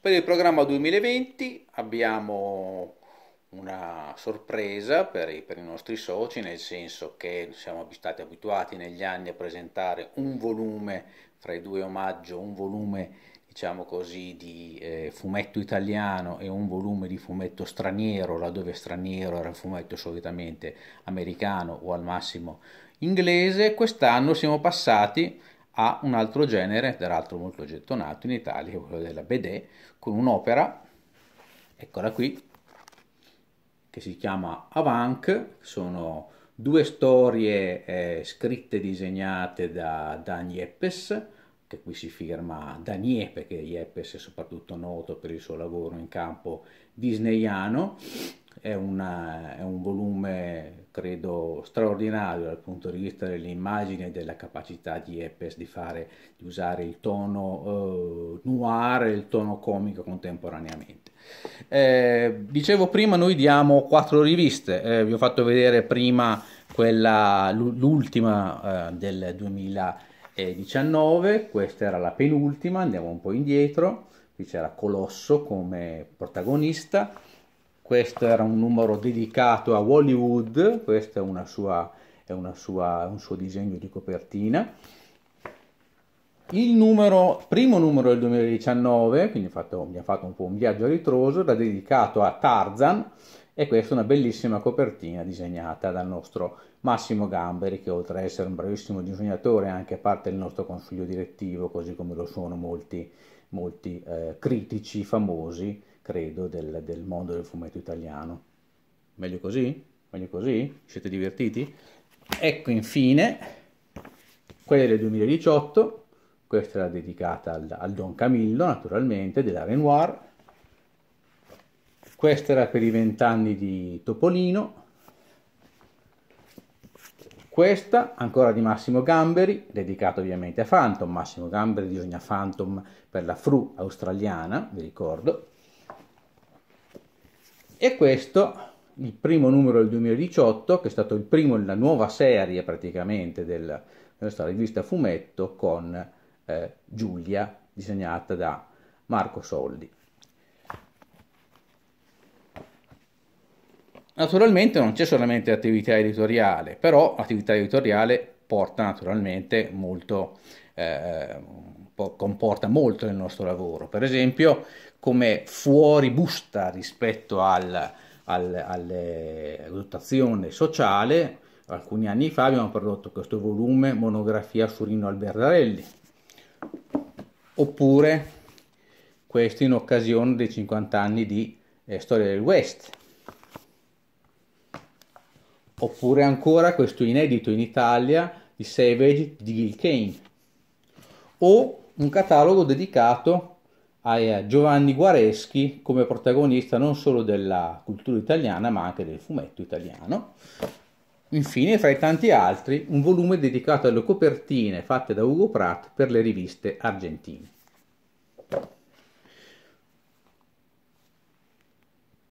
Per il programma 2020 abbiamo una sorpresa per i, per i, nostri soci, nel senso che siamo stati abituati negli anni a presentare un volume fra i due omaggio, un volume diciamo così di eh, fumetto italiano e un volume di fumetto straniero, laddove straniero era il fumetto solitamente americano o al massimo inglese, quest'anno siamo passati a un altro genere, peraltro molto gettonato in Italia, quello della Bedè, con un'opera, eccola qui, che si chiama Avanc, sono due storie eh, scritte e disegnate da Dan Jeppes, che qui si firma Danier perché Jeppes è soprattutto noto per il suo lavoro in campo disneyano è, una, è un volume credo straordinario dal punto di vista dell'immagine e della capacità di Eppes di, fare, di usare il tono eh, noir e il tono comico contemporaneamente. Eh, dicevo prima, noi diamo quattro riviste, eh, vi ho fatto vedere prima quella, l'ultima eh, del 2019, questa era la penultima, andiamo un po' indietro, qui c'era Colosso come protagonista questo era un numero dedicato a Hollywood, questo è, sua, è sua, un suo disegno di copertina. Il numero, primo numero del 2019, quindi fatto, abbiamo fatto un po' un viaggio a ritroso, era dedicato a Tarzan e questa è una bellissima copertina disegnata dal nostro Massimo Gamberi che oltre ad essere un bravissimo disegnatore è anche parte del nostro consiglio direttivo, così come lo sono molti, molti eh, critici famosi credo, del, del mondo del fumetto italiano. Meglio così? Meglio così? Siete divertiti? Ecco infine quella del 2018, questa era dedicata al, al Don Camillo naturalmente, della Renoir, questa era per i vent'anni di Topolino, questa ancora di Massimo Gamberi, dedicata ovviamente a Phantom, Massimo Gamberi disegna Phantom per la Fru australiana, vi ricordo, e questo, il primo numero del 2018, che è stato il primo nella nuova serie praticamente del, della rivista Fumetto con eh, Giulia, disegnata da Marco Soldi. Naturalmente non c'è solamente attività editoriale, però l'attività editoriale porta naturalmente molto, eh, comporta molto nel nostro lavoro. Per esempio, come fuori busta rispetto al, al, alle dotazione sociale, alcuni anni fa abbiamo prodotto questo volume monografia su Rino Albertarelli, oppure questo in occasione dei 50 anni di eh, Storia del West, Oppure ancora questo inedito in Italia di Savage di Gil Kane. O un catalogo dedicato a Giovanni Guareschi come protagonista non solo della cultura italiana ma anche del fumetto italiano. Infine, fra i tanti altri, un volume dedicato alle copertine fatte da Ugo Pratt per le riviste argentine.